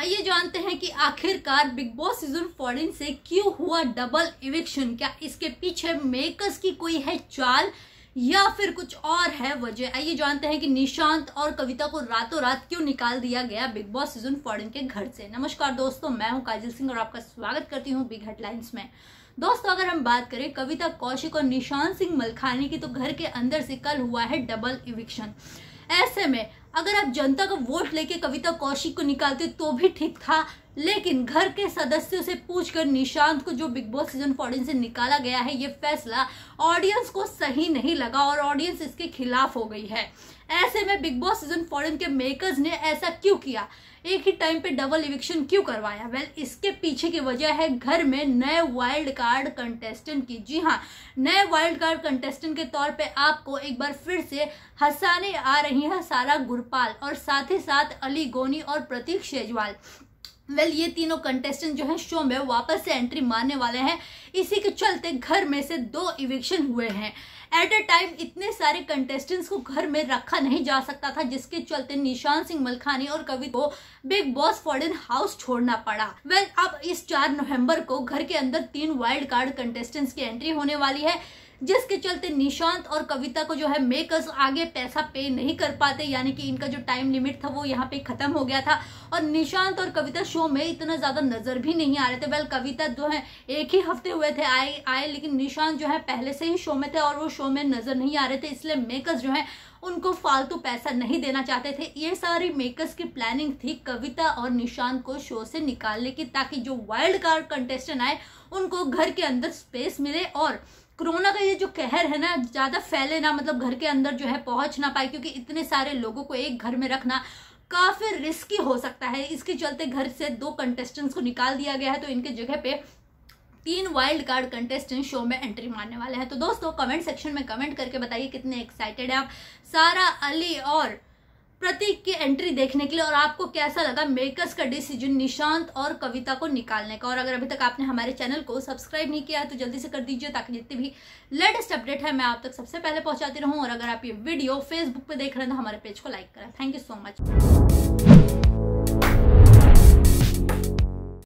आइए जानते हैं कि आखिरकार बिग बॉस सीजन फोर्टीन से क्यों हुआ डबल इविक्शन क्या इसके पीछे मेकर्स की कोई है चाल या फिर कुछ और है वजह आइए जानते हैं कि निशांत और कविता को रातों रात क्यों निकाल दिया गया बिग बॉस सीजन फोर्टीन के घर से नमस्कार दोस्तों मैं हूं काजल सिंह और आपका स्वागत करती हूं बिग हेडलाइंस में दोस्तों अगर हम बात करें कविता कौशिक और निशांत सिंह मलखानी की तो घर के अंदर से कल हुआ है डबल इविक्शन ऐसे में अगर आप जनता का वोट लेके कविता कौशिक को निकालते तो भी ठीक था लेकिन घर के सदस्यों से पूछकर निशांत को जो बिग बॉस सीजन फोर्टीन से निकाला गया है ये फैसला ऑडियंस को सही नहीं लगा और ऑडियंस इसके खिलाफ हो गई है ऐसे में बिग बॉस सीजन फोर्टीन के मेकर्स ने ऐसा क्यों किया एक ही टाइम पे डबल इविक्शन क्यों करवाया वेल well, इसके पीछे की वजह है घर में नए वाइल्ड कार्ड कंटेस्टेंट की जी हाँ नए वाइल्ड कार्ड कंटेस्टेंट के तौर पे आपको एक बार फिर से हंसाने आ रही है सारा गुरु खुरपाल और साथ ही साथ अली गोनी और प्रतीक शेजवाल वेल well, ये तीनों कंटेस्टेंट जो है शो में वापस से एंट्री मारने वाले हैं इसी के चलते घर में से दो इविक्शन हुए हैं एट अ टाइम इतने सारे कंटेस्टेंट्स को घर में रखा नहीं जा सकता था जिसके चलते निशान सिंह मलखानी और कवि को बिग बॉस फॉरन हाउस छोड़ना पड़ा वेल well, अब इस चार नवंबर को घर के अंदर तीन वाइल्ड कार्ड कंटेस्टेंट्स की एंट्री होने वाली है जिसके चलते निशांत और कविता को जो है मेकर्स आगे पैसा पे नहीं कर पाते यानी कि इनका जो टाइम लिमिट था वो यहाँ पे खत्म हो गया था और निशांत और कविता शो में इतना ज्यादा नजर भी नहीं आ रहे थे वेल कविता जो तो है एक ही हफ्ते हुए थे आए आए लेकिन निशांत जो है पहले से ही शो में थे और वो शो में नजर नहीं आ रहे थे इसलिए मेकर्स जो है उनको फालतू पैसा नहीं देना चाहते थे ये सारी मेकर्स की प्लानिंग थी कविता और निशांत को शो से निकालने की ताकि जो वाइल्ड कार्ड कंटेस्टेंट आए उनको घर के अंदर स्पेस मिले और कोरोना का ये जो कहर है ना ज़्यादा फैले ना मतलब घर के अंदर जो है पहुंच ना पाए क्योंकि इतने सारे लोगों को एक घर में रखना काफ़ी रिस्की हो सकता है इसके चलते घर से दो कंटेस्टेंट्स को निकाल दिया गया है तो इनके जगह पे तीन वाइल्ड कार्ड कंटेस्टेंट शो में एंट्री मारने वाले हैं तो दोस्तों कमेंट सेक्शन में कमेंट करके बताइए कितने एक्साइटेड है आप सारा अली और प्रतीक की एंट्री देखने के लिए और आपको कैसा लगा मेकर्स का डिसीजन निशांत और कविता को निकालने का और अगर अभी तक आपने हमारे चैनल को सब्सक्राइब नहीं किया है तो जल्दी से कर दीजिए ताकि जितने भी लेटेस्ट अपडेट है मैं आप तक सबसे पहले पहुंचाती रहूं और अगर आप ये वीडियो फेसबुक पर देख रहे हैं तो हमारे पेज को लाइक करें थैंक यू सो मच